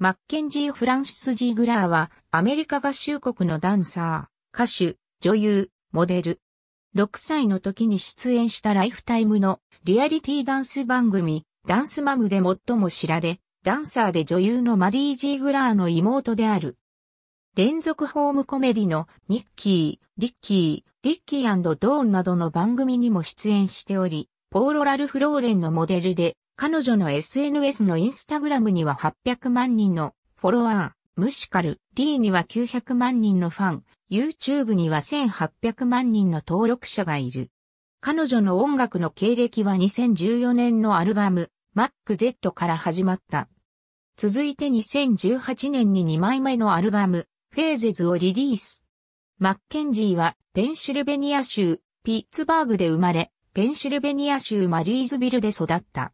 マッケンジー・フランシス・ジー・グラーは、アメリカ合衆国のダンサー、歌手、女優、モデル。6歳の時に出演したライフタイムのリアリティダンス番組、ダンスマムで最も知られ、ダンサーで女優のマリー・ジー・グラーの妹である。連続ホームコメディのニッキー、リッキー、リッキードーンなどの番組にも出演しており、ポーロ・ラルフ・ローレンのモデルで彼女の SNS のインスタグラムには800万人のフォロワー、ムシカル、D には900万人のファン、YouTube には1800万人の登録者がいる。彼女の音楽の経歴は2014年のアルバム、MacZ から始まった。続いて2018年に2枚目のアルバム、フェーゼズをリリース。マッケンジーはペンシルベニア州、ピッツバーグで生まれ、ペンシルベニア州マリーズビルで育った。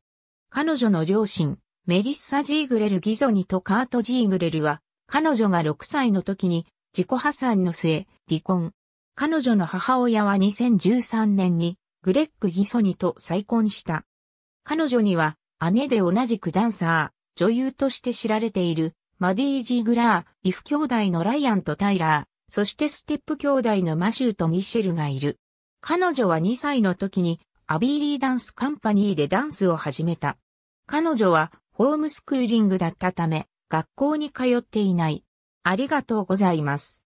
彼女の両親、メリッサ・ジーグレル・ギゾニとカート・ジーグレルは、彼女が6歳の時に自己破産の末、離婚。彼女の母親は2013年にグレッグ・ギソニと再婚した。彼女には姉で同じくダンサー、女優として知られているマディー・ジーグラー、イフ兄弟のライアンとタイラー、そしてステップ兄弟のマシューとミシェルがいる。彼女は2歳の時にアビーリーダンスカンパニーでダンスを始めた。彼女はホームスクーリングだったため、学校に通っていない。ありがとうございます。